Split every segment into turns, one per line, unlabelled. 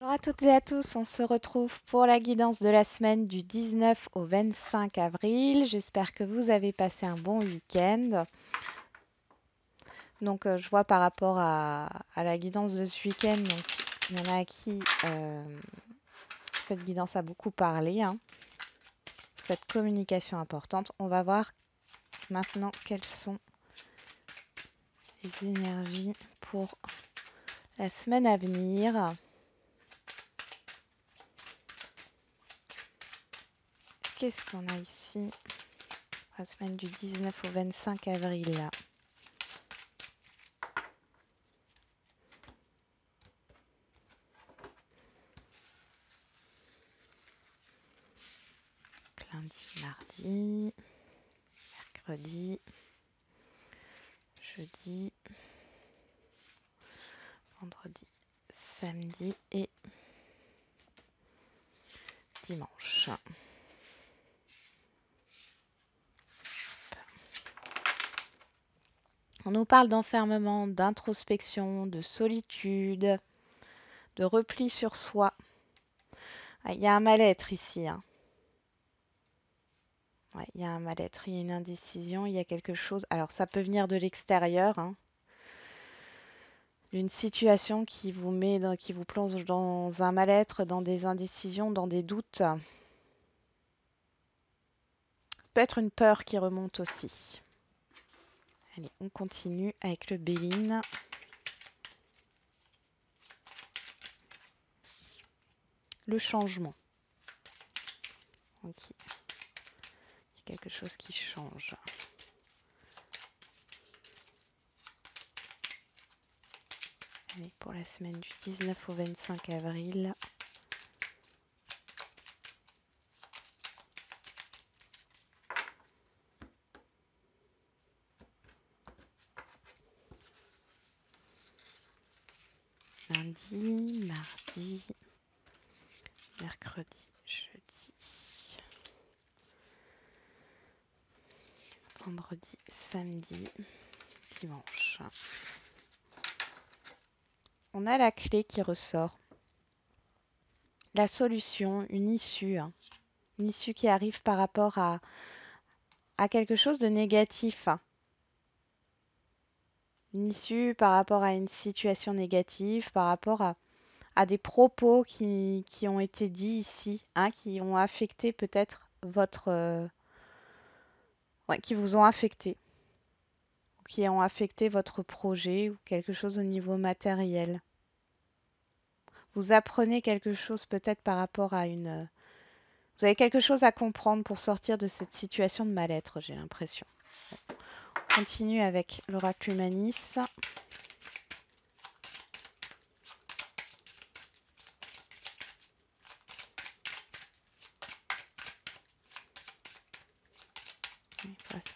Bonjour à toutes et à tous, on se retrouve pour la guidance de la semaine du 19 au 25 avril. J'espère que vous avez passé un bon week-end. Donc euh, je vois par rapport à, la guidance de ce week-end, il y en a qui euh, cette guidance a beaucoup parlé, hein. cette communication importante. On va voir maintenant quelles sont les énergies pour la semaine à venir. Qu'est-ce qu'on a ici La semaine du 19 au 25 avril. Lundi, mardi, mercredi, jeudi, vendredi, samedi et dimanche. On nous parle d'enfermement, d'introspection, de solitude, de repli sur soi. Il y a un mal-être ici. Hein. Il y a un mal-être, il y a une indécision, il y a quelque chose. Alors ça peut venir de l'extérieur, d'une hein. situation qui vous met, qui vous plonge dans un mal-être, dans des indécisions, dans des doutes. Ça peut être une peur qui remonte aussi. Allez, on continue avec le Béline. Le changement. Ok. Il y a quelque chose qui change. Allez, pour la semaine du 19 au 25 avril. samedi, dimanche. On a la clé qui ressort. La solution, une issue. Hein. Une issue qui arrive par rapport à, à quelque chose de négatif. Une issue par rapport à une situation négative, par rapport à, à des propos qui, ont été dits ici, hein, qui ont affecté peut-être votre... Euh, qui vous ont affecté qui ont affecté votre projet ou quelque chose au niveau matériel. Vous apprenez quelque chose peut-être par rapport à une... Vous avez quelque chose à comprendre pour sortir de cette situation de mal-être, j'ai l'impression. On continue avec l'oracle humaniste.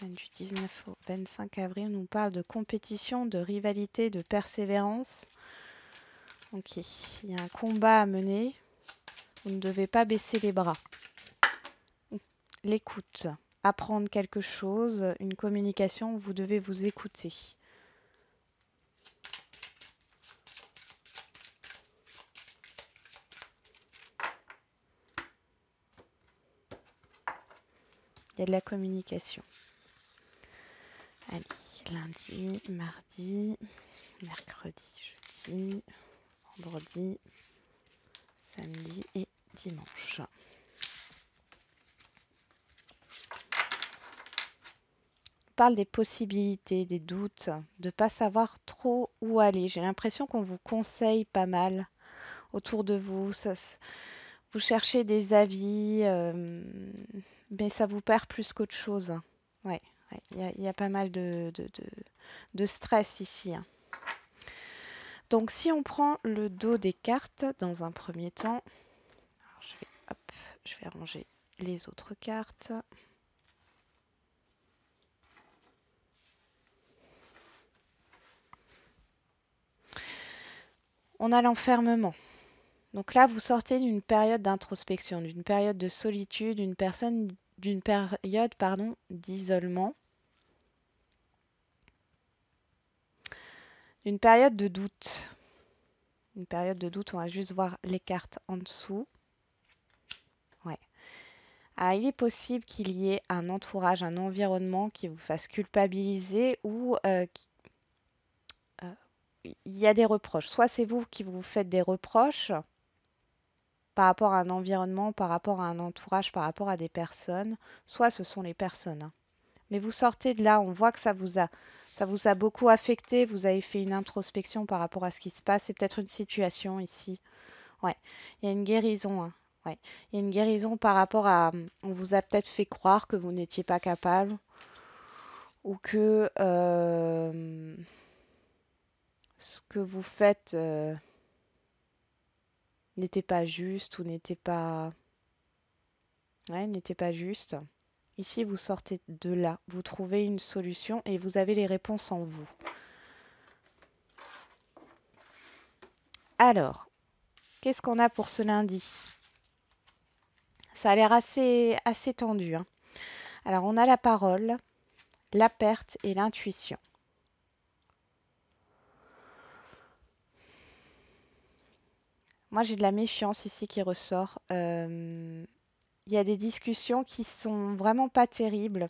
Du 19 au 25 avril, on nous parle de compétition, de rivalité, de persévérance. Ok, il y a un combat à mener. Vous ne devez pas baisser les bras. L'écoute. Apprendre quelque chose, une communication, vous devez vous écouter. Il y a de la communication. Allez, lundi, mardi, mercredi, jeudi, vendredi, samedi et dimanche. On parle des possibilités, des doutes, de ne pas savoir trop où aller. J'ai l'impression qu'on vous conseille pas mal autour de vous. vous cherchez des avis, euh, mais ça vous perd plus qu'autre chose. Ouais. Il y, a pas mal de, stress ici. Hein. Donc si on prend le dos des cartes dans un premier temps, je, vais, ranger les autres cartes. On a l'enfermement. Donc là, vous sortez d'une période d'introspection, d'une période de solitude, une personne d'une période pardon, d'isolement, d'une période de doute. Une période de doute, on va juste voir les cartes en dessous. Ouais. il est possible qu'il y ait un entourage, un environnement qui vous fasse culpabiliser ou euh, euh, il y a des reproches. Soit c'est vous qui vous faites des reproches, par rapport à un environnement, par rapport à un entourage, par rapport à des personnes, soit ce sont les personnes. Hein. Mais vous sortez de là, on voit que ça vous a, ça vous a beaucoup affecté, vous avez fait une introspection par rapport à ce qui se passe, c'est peut-être une situation ici. Ouais, il y a une guérison. Hein. Ouais, il y a une guérison par rapport à, on vous a peut-être fait croire que vous n'étiez pas capable ou que euh, ce que vous faites euh, n'était pas juste ou n'était pas ouais, n'était pas juste. Ici, vous sortez de là, vous trouvez une solution et vous avez les réponses en vous. Alors, qu'est-ce qu'on a pour ce lundi Ça a l'air assez, assez tendu. Hein. Alors, on a la parole, la perte et l'intuition. Moi, j'ai de la méfiance ici qui ressort. Euh, il y a des discussions qui sont vraiment pas terribles.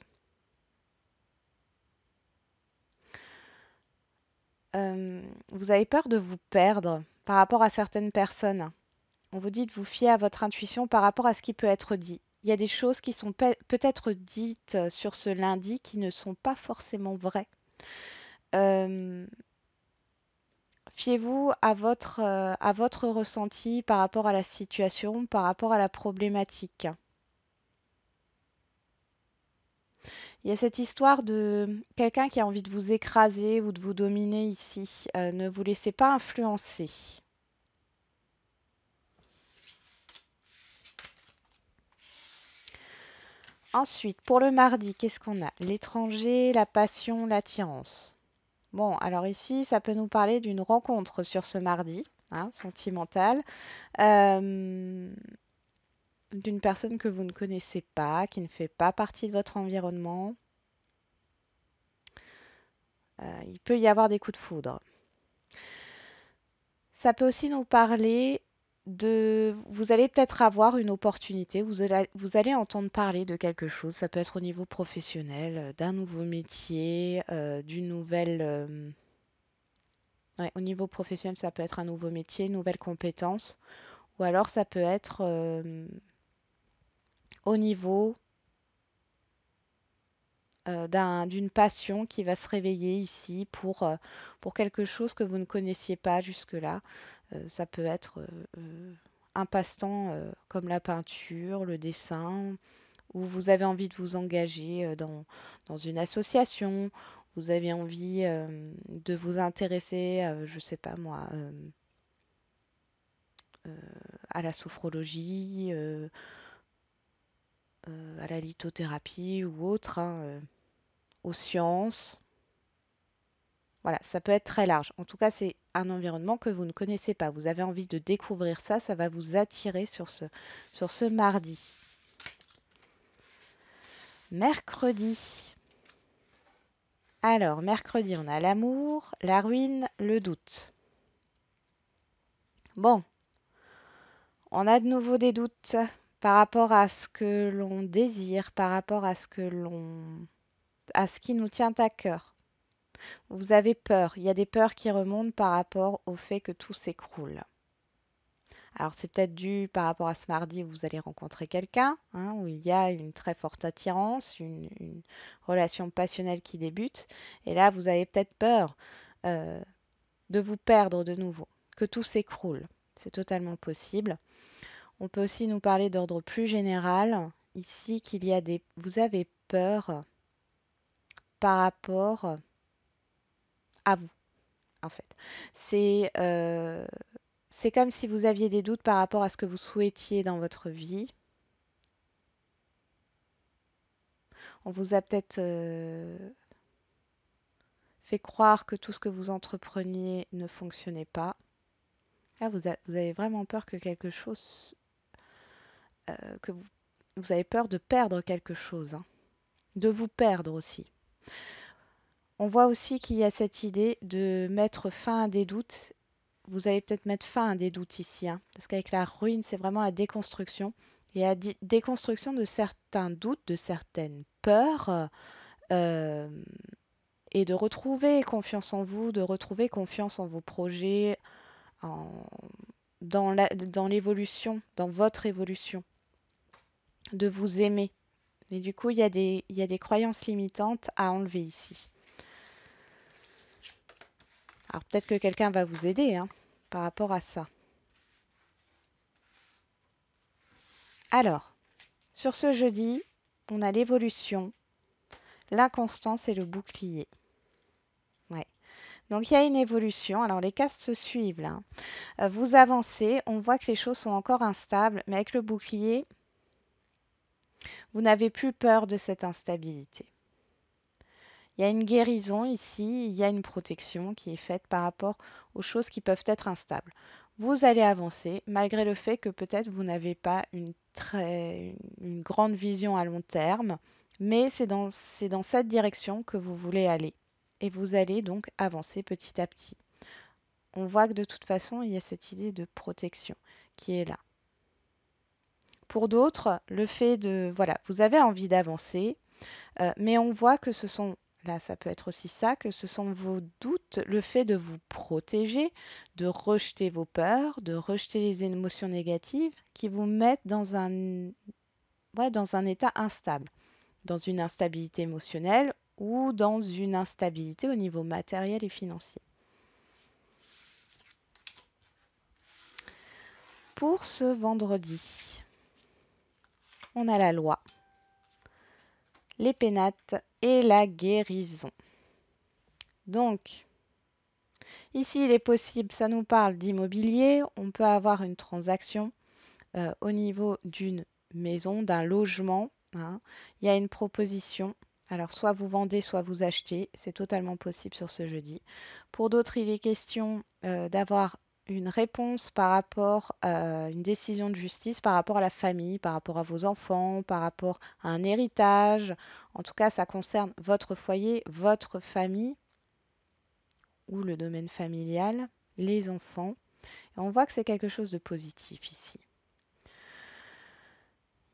Euh, vous avez peur de vous perdre par rapport à certaines personnes. On vous dit de vous fier à votre intuition par rapport à ce qui peut être dit. Il y a des choses qui sont peut-être dites sur ce lundi qui ne sont pas forcément vraies. Euh, Fiez-vous à votre, euh, à votre ressenti par rapport à la situation, par rapport à la problématique. Il y a cette histoire de quelqu'un qui a envie de vous écraser ou de vous dominer ici. Euh, ne vous laissez pas influencer. Ensuite, pour le mardi, qu'est-ce qu'on a L'étranger, la passion, l'attirance. Bon, alors ici, ça peut nous parler d'une rencontre sur ce mardi, hein, sentimentale, euh, d'une personne que vous ne connaissez pas, qui ne fait pas partie de votre environnement. Euh, il peut y avoir des coups de foudre. Ça peut aussi nous parler de vous allez peut-être avoir une opportunité, vous allez, vous allez entendre parler de quelque chose, ça peut être au niveau professionnel, euh, d'un nouveau métier, euh, d'une nouvelle... Euh, au niveau professionnel, ça peut être un nouveau métier, une nouvelle compétence, ou alors ça peut être au niveau d'un- d'une passion qui va se réveiller ici pour, pour quelque chose que vous ne connaissiez pas jusque-là. Euh, ça peut être euh, euh, un passe-temps comme la peinture, le dessin, ou vous avez envie de vous engager dans, dans une association, vous avez envie de vous intéresser, je je sais pas moi, à la sophrologie, à la lithothérapie ou autre, hein, aux sciences. Voilà, ça peut être très large. En tout cas, c'est un environnement que vous ne connaissez pas. Vous avez envie de découvrir ça, ça va vous attirer sur ce, sur ce mardi. Mercredi. Alors, mercredi, on a l'amour, la ruine, le doute. Bon, on a de nouveau des doutes par rapport à ce que l'on désire, par rapport à ce que l'on à ce qui nous tient à cœur. Vous avez peur. Il y a des peurs qui remontent par rapport au fait que tout s'écroule. Alors c'est peut-être dû par rapport à ce mardi où vous allez rencontrer quelqu'un, hein, où il y a une très forte attirance, une, relation passionnelle qui débute. Et là, vous avez peut-être peur euh, de vous perdre de nouveau, que tout s'écroule. C'est totalement possible. On peut aussi nous parler d'ordre plus général, ici qu'il y a des... Vous avez peur par rapport vous, en fait. Euh, c'est comme si vous aviez des doutes par rapport à ce que vous souhaitiez dans votre vie. On vous a peut-être euh, fait croire que tout ce que vous entrepreniez ne fonctionnait pas. Là, ah, vous, avez vraiment peur que quelque chose... Euh, que vous, avez peur de perdre quelque chose, hein. de vous perdre aussi. On voit aussi qu'il y a cette idée de mettre fin à des doutes. Vous allez peut-être mettre fin à des doutes ici, hein, parce qu'avec la ruine, c'est vraiment la déconstruction. Et la déconstruction de certains doutes, de certaines peurs, euh, et de retrouver confiance en vous, de retrouver confiance en vos projets, dans, l'évolution, dans votre évolution, de vous aimer. Et du coup, il y, des, il y a des croyances limitantes à enlever ici. Alors peut-être que quelqu'un va vous aider hein, par rapport à ça. Alors, sur ce jeudi, on a l'évolution, l'inconstance et le bouclier. Ouais. Donc il y a une évolution. Alors les castes se suivent hein. Vous avancez, on voit que les choses sont encore instables, mais avec le bouclier, vous n'avez plus peur de cette instabilité. Il y a une guérison ici, il y a une protection qui est faite par rapport aux choses qui peuvent être instables. Vous allez avancer malgré le fait que peut-être vous n'avez pas une, très, une grande vision à long terme, mais c'est dans, dans cette direction que vous voulez aller. Et vous allez donc avancer petit à petit. On voit que de toute façon, il y a cette idée de protection qui est là. Pour d'autres, le fait de... Voilà, vous avez envie d'avancer, euh, mais on voit que ce sont Là, ça peut être aussi ça, que ce sont vos doutes, le fait de vous protéger, de rejeter vos peurs, de rejeter les émotions négatives qui vous mettent dans un, dans un état instable, dans une instabilité émotionnelle ou dans une instabilité au niveau matériel et financier. Pour ce vendredi, on a la loi les pénates et la guérison. Donc, ici, il est possible, ça nous parle d'immobilier, on peut avoir une transaction euh, au niveau d'une maison, d'un logement. Hein. Il y a une proposition. Alors, soit vous vendez, soit vous achetez. C'est totalement possible sur ce jeudi. Pour d'autres, il est question euh, d'avoir une réponse par rapport à une décision de justice, par rapport à la famille, par rapport à vos enfants, par rapport à un héritage. En tout cas, ça concerne votre foyer, votre famille ou le domaine familial, les enfants. Et on voit que c'est quelque chose de positif ici.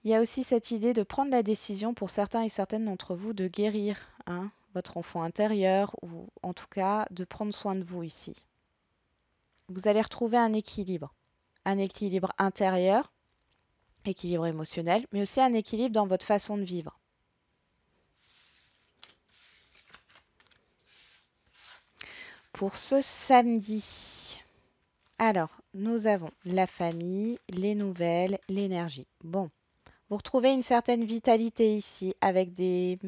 Il y a aussi cette idée de prendre la décision pour certains et certaines d'entre vous de guérir hein, votre enfant intérieur ou en tout cas de prendre soin de vous ici vous allez retrouver un équilibre, un équilibre intérieur, équilibre émotionnel, mais aussi un équilibre dans votre façon de vivre. Pour ce samedi, alors, nous avons la famille, les nouvelles, l'énergie. Bon, vous retrouvez une certaine vitalité ici avec des,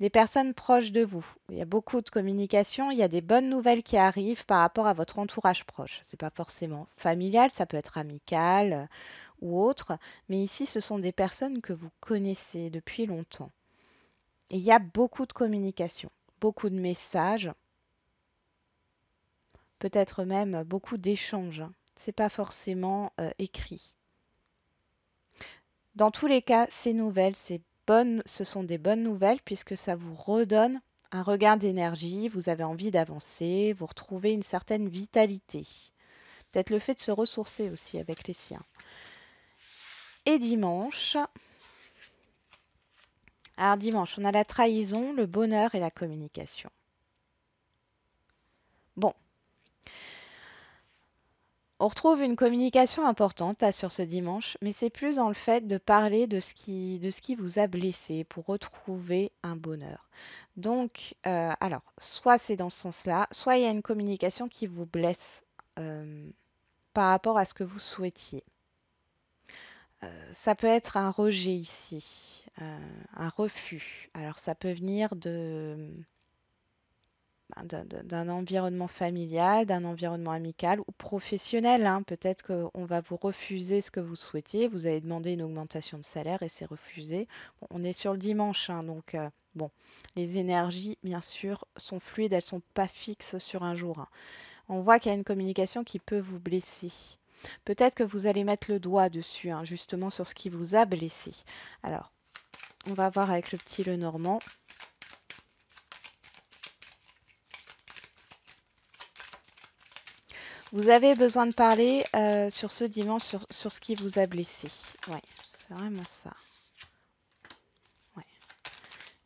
des personnes proches de vous. Il y a beaucoup de communication, il y a des bonnes nouvelles qui arrivent par rapport à votre entourage proche. Ce n'est pas forcément familial, ça peut être amical euh, ou autre, mais ici ce sont des personnes que vous connaissez depuis longtemps. Et il y a beaucoup de communication, beaucoup de messages, peut-être même beaucoup d'échanges. Hein. Ce n'est pas forcément euh, écrit. Dans tous les cas, ces nouvelles, ce sont des bonnes nouvelles puisque ça vous redonne un regain d'énergie, vous avez envie d'avancer, vous retrouvez une certaine vitalité. Peut-être le fait de se ressourcer aussi avec les siens. Et dimanche, alors dimanche, on a la trahison, le bonheur et la communication. On retrouve une communication importante hein, sur ce dimanche, mais c'est plus dans le fait de parler de ce qui, de ce qui vous a blessé pour retrouver un bonheur. Donc, euh, alors, soit c'est dans ce sens-là, soit il y a une communication qui vous blesse euh, par rapport à ce que vous souhaitiez. Euh, ça peut être un rejet ici, un refus. Alors ça peut venir de, ben, d'un environnement familial, d'un environnement amical ou professionnel. Hein. Peut-être qu'on va vous refuser ce que vous souhaitez. vous avez demandé une augmentation de salaire et c'est refusé. on est sur le dimanche, hein, donc euh, bon, les énergies, bien sûr, sont fluides, elles ne sont pas fixes sur un jour. Hein. On voit qu'il y a une communication qui peut vous blesser. Peut-être que vous allez mettre le doigt dessus, justement, sur ce qui vous a blessé. Alors, on va voir avec le petit Lenormand. Vous avez besoin de parler euh, sur ce dimanche, sur, ce qui vous a blessé. Ouais, c'est vraiment ça.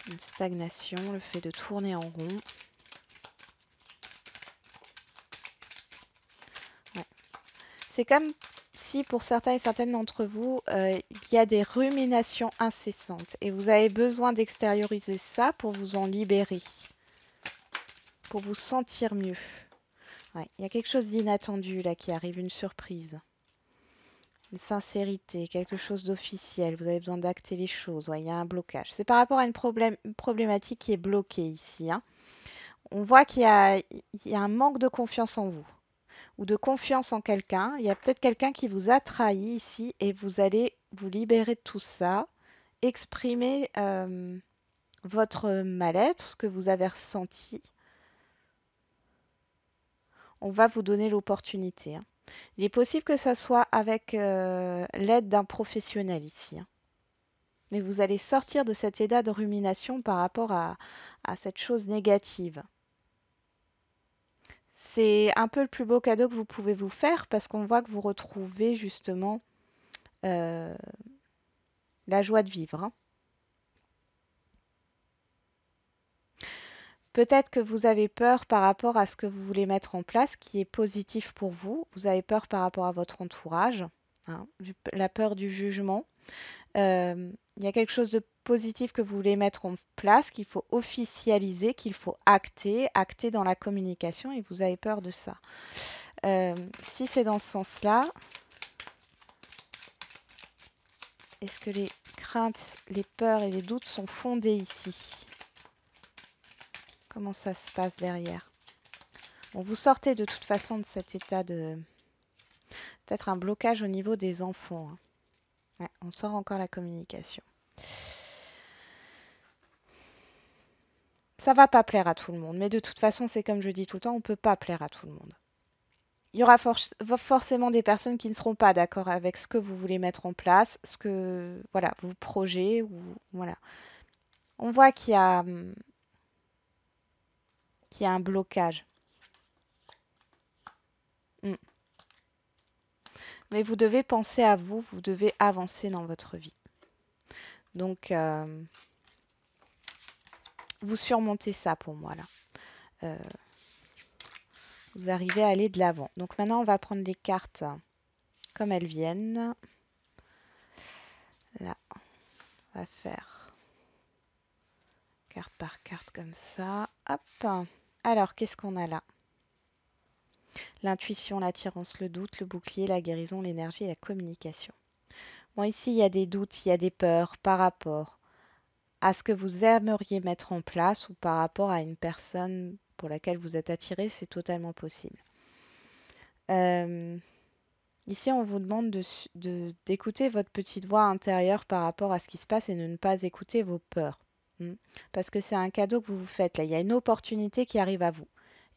Une stagnation, le fait de tourner en rond. C'est comme si pour certains et certaines d'entre vous, euh, il y a des ruminations incessantes et vous avez besoin d'extérioriser ça pour vous en libérer, pour vous sentir mieux il y a quelque chose d'inattendu là qui arrive, une surprise. Une sincérité, quelque chose d'officiel. Vous avez besoin d'acter les choses. il y a un blocage. C'est par rapport à une, problématique qui est bloquée ici. Hein. On voit qu'il y, a un manque de confiance en vous ou de confiance en quelqu'un. Il y a peut-être quelqu'un qui vous a trahi ici et vous allez vous libérer de tout ça, exprimer euh, votre mal-être, ce que vous avez ressenti on va vous donner l'opportunité. Hein. Il est possible que ça soit avec euh, l'aide d'un professionnel ici. Hein. Mais vous allez sortir de cet état de rumination par rapport à, cette chose négative. C'est un peu le plus beau cadeau que vous pouvez vous faire parce qu'on voit que vous retrouvez justement euh, la joie de vivre. Hein. Peut-être que vous avez peur par rapport à ce que vous voulez mettre en place, qui est positif pour vous. Vous avez peur par rapport à votre entourage, hein, la peur du jugement. Euh, il y a quelque chose de positif que vous voulez mettre en place, qu'il faut officialiser, qu'il faut acter, acter dans la communication, et vous avez peur de ça. Euh, si c'est dans ce sens-là, est-ce que les craintes, les peurs et les doutes sont fondés ici comment ça se passe derrière. On vous sortez de toute façon de cet état de... Peut-être un blocage au niveau des enfants. Hein. on sort encore la communication. Ça va pas plaire à tout le monde, mais de toute façon, c'est comme je dis tout le temps, on peut pas plaire à tout le monde. Il y aura forcément des personnes qui ne seront pas d'accord avec ce que vous voulez mettre en place, ce que voilà, vos projets ou voilà. On voit qu'il y a hum, qu'il y a un blocage. Hmm. Mais vous devez penser à vous, vous devez avancer dans votre vie. Donc, euh, vous surmontez ça pour moi là. Euh, vous arrivez à aller de l'avant. Donc maintenant, on va prendre les cartes comme elles viennent. Là, on va faire carte par carte comme ça. Hop. Alors, qu'est-ce qu'on a là L'intuition, l'attirance, le doute, le bouclier, la guérison, l'énergie et la communication. Bon, ici, il y a des doutes, il y a des peurs par rapport à ce que vous aimeriez mettre en place ou par rapport à une personne pour laquelle vous êtes attiré, c'est totalement possible. Euh, ici, on vous demande d'écouter de, votre petite voix intérieure par rapport à ce qui se passe et de ne pas écouter vos peurs. Mm. Parce que c'est un cadeau que vous vous faites là. Il y a une opportunité qui arrive à vous.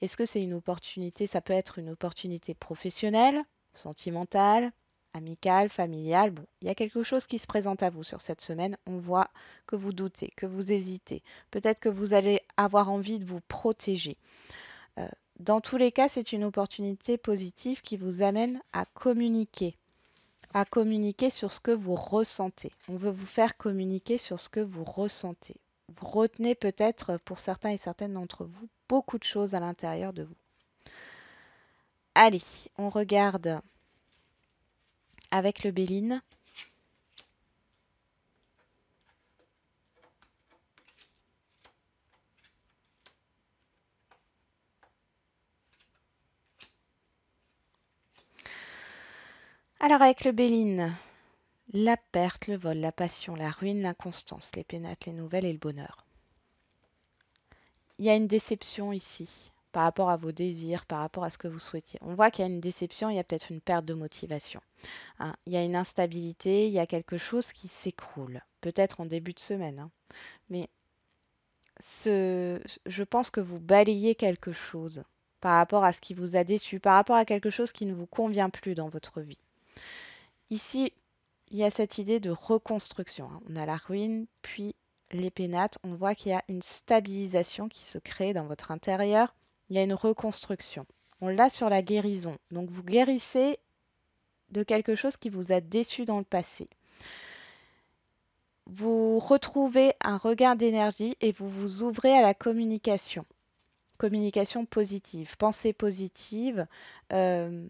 Est-ce que c'est une opportunité Ça peut être une opportunité professionnelle, sentimentale, amicale, familiale. il y a quelque chose qui se présente à vous sur cette semaine. On voit que vous doutez, que vous hésitez. Peut-être que vous allez avoir envie de vous protéger. Euh, dans tous les cas, c'est une opportunité positive qui vous amène à communiquer à communiquer sur ce que vous ressentez. On veut vous faire communiquer sur ce que vous ressentez vous retenez peut-être pour certains et certaines d'entre vous beaucoup de choses à l'intérieur de vous. Allez, on regarde avec le Béline. Alors avec le Béline, la perte, le vol, la passion, la ruine, l'inconstance, les pénates, les nouvelles et le bonheur. Il y a une déception ici par rapport à vos désirs, par rapport à ce que vous souhaitiez. On voit qu'il y a une déception, il y a peut-être une perte de motivation. Hein. il y a une instabilité, il y a quelque chose qui s'écroule, peut-être en début de semaine. Hein. Mais ce, je pense que vous balayez quelque chose par rapport à ce qui vous a déçu, par rapport à quelque chose qui ne vous convient plus dans votre vie. Ici, il y a cette idée de reconstruction. Hein. On a la ruine, puis les pénates. On voit qu'il y a une stabilisation qui se crée dans votre intérieur. Il y a une reconstruction. On l'a sur la guérison. Donc vous guérissez de quelque chose qui vous a déçu dans le passé. Vous retrouvez un regard d'énergie et vous vous ouvrez à la communication. Communication positive, pensée positive. Euh,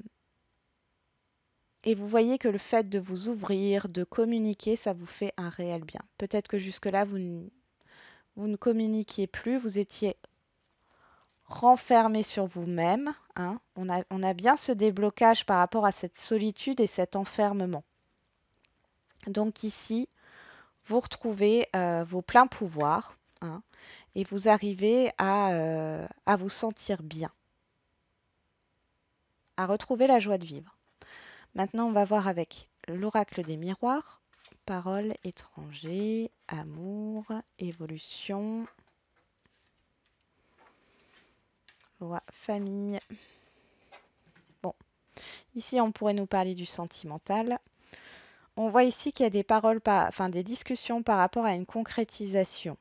et vous voyez que le fait de vous ouvrir, de communiquer, ça vous fait un réel bien. Peut-être que jusque-là, vous, ne, vous ne communiquiez plus, vous étiez renfermé sur vous-même. Hein. On, a, bien ce déblocage par rapport à cette solitude et cet enfermement. Donc ici, vous retrouvez euh, vos pleins pouvoirs hein, et vous arrivez euh, à vous sentir bien, à retrouver la joie de vivre. Maintenant, on va voir avec l'oracle des miroirs. paroles, étrangers, amour, évolution, loi, famille. Bon, ici on pourrait nous parler du sentimental. On voit ici qu'il y a des paroles, des discussions par rapport à une concrétisation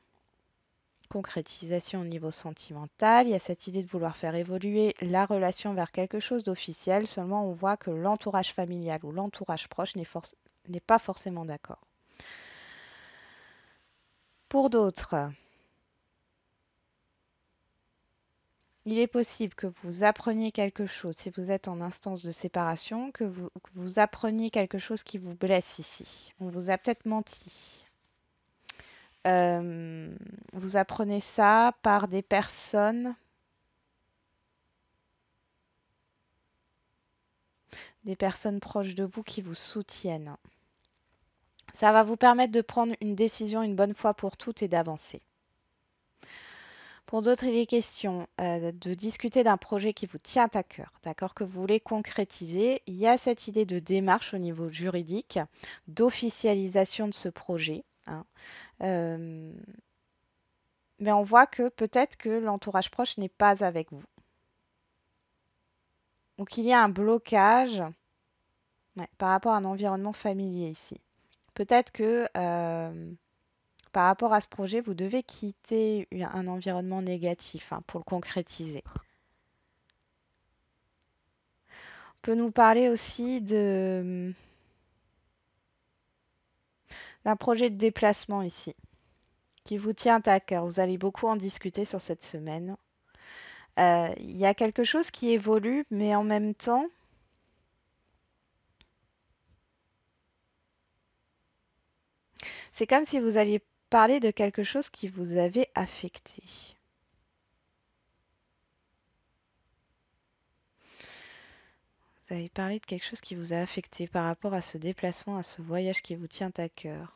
concrétisation au niveau sentimental, il y a cette idée de vouloir faire évoluer la relation vers quelque chose d'officiel, seulement on voit que l'entourage familial ou l'entourage proche n'est, pas forcément d'accord. Pour d'autres, Il est possible que vous appreniez quelque chose, si vous êtes en instance de séparation, que vous, appreniez quelque chose qui vous blesse ici. On vous a peut-être menti, euh, vous apprenez ça par des personnes, des personnes proches de vous qui vous soutiennent. Ça va vous permettre de prendre une décision une bonne fois pour toutes et d'avancer. Pour d'autres, il est euh, de discuter d'un projet qui vous tient à cœur, d'accord, que vous voulez concrétiser. Il y a cette idée de démarche au niveau juridique, d'officialisation de ce projet. Hein. Euh, mais on voit que peut-être que l'entourage proche n'est pas avec vous. Donc, il y a un blocage par rapport à un environnement familier ici. Peut-être que euh, par rapport à ce projet, vous devez quitter un environnement négatif hein, pour le concrétiser. On peut nous parler aussi de d'un projet de déplacement ici, qui vous tient à cœur. Vous allez beaucoup en discuter sur cette semaine. Euh, il y a quelque chose qui évolue, mais en même temps, c'est comme si vous alliez parler de quelque chose qui vous avait affecté. vous avez parlé de quelque chose qui vous a affecté par rapport à ce déplacement, à ce voyage qui vous tient à cœur.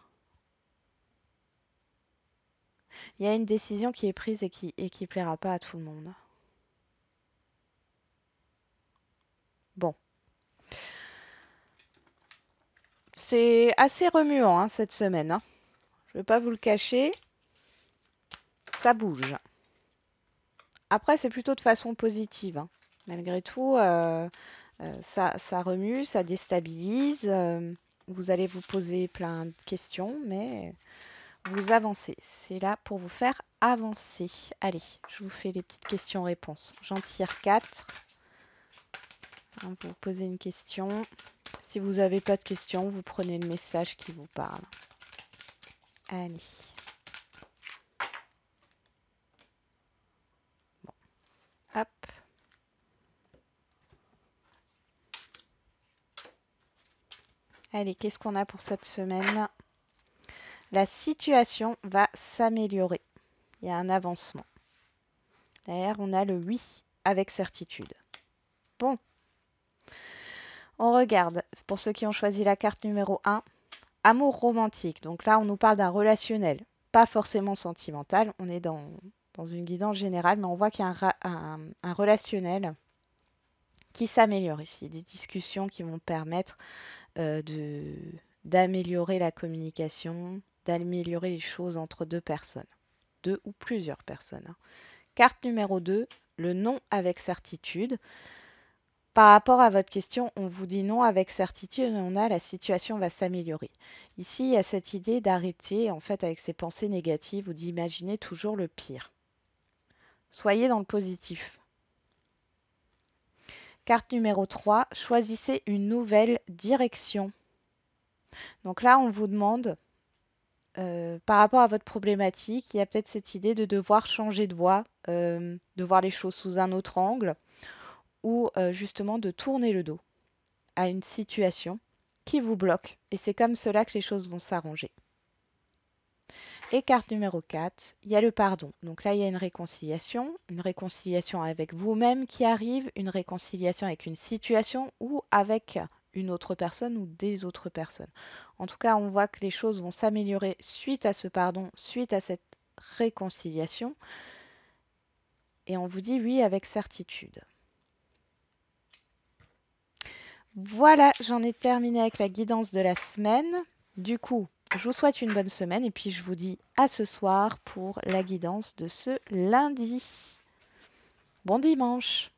Il y a une décision qui est prise et qui et qui plaira pas à tout le monde. Bon. C'est assez remuant hein, cette semaine. Hein. Je ne vais pas vous le cacher. Ça bouge. Après, c'est plutôt de façon positive. Hein. Malgré tout, euh, euh, ça, remue, ça déstabilise. Euh, vous allez vous poser plein de questions, mais vous avancez. C'est là pour vous faire avancer. Allez, je vous fais les petites questions-réponses. J'en tire 4. Hein, vous posez une question. Si vous n'avez pas de questions, vous prenez le message qui vous parle. Allez. Allez, qu'est-ce qu'on a pour cette semaine La situation va s'améliorer. Il y a un avancement. D'ailleurs, on a le oui avec certitude. Bon. On regarde, pour ceux qui ont choisi la carte numéro 1, amour romantique. Donc là, on nous parle d'un relationnel, pas forcément sentimental. On est dans, dans une guidance générale, mais on voit qu'il y a un relationnel qui s'améliore ici, des discussions qui vont permettre euh, de, d'améliorer la communication, d'améliorer les choses entre deux personnes, deux ou plusieurs personnes. Hein. Carte numéro 2, le non avec certitude. Par rapport à votre question, on vous dit non avec certitude, on a la situation va s'améliorer. Ici, il y a cette idée d'arrêter en fait avec ces pensées négatives ou d'imaginer toujours le pire. Soyez dans le positif. Carte numéro 3, choisissez une nouvelle direction. Donc là, on vous demande, euh, par rapport à votre problématique, il y a peut-être cette idée de devoir changer de voie, euh, de voir les choses sous un autre angle, ou euh, justement de tourner le dos à une situation qui vous bloque. Et c'est comme cela que les choses vont s'arranger. Et carte numéro 4, il y a le pardon. Donc là, il y a une réconciliation, une réconciliation avec vous-même qui arrive, une réconciliation avec une situation ou avec une autre personne ou des autres personnes. En tout cas, on voit que les choses vont s'améliorer suite à ce pardon, suite à cette réconciliation. Et on vous dit oui avec certitude. Voilà, j'en ai terminé avec la guidance de la semaine. Du coup, je vous souhaite une bonne semaine et puis je vous dis à ce soir pour la guidance de ce lundi. Bon dimanche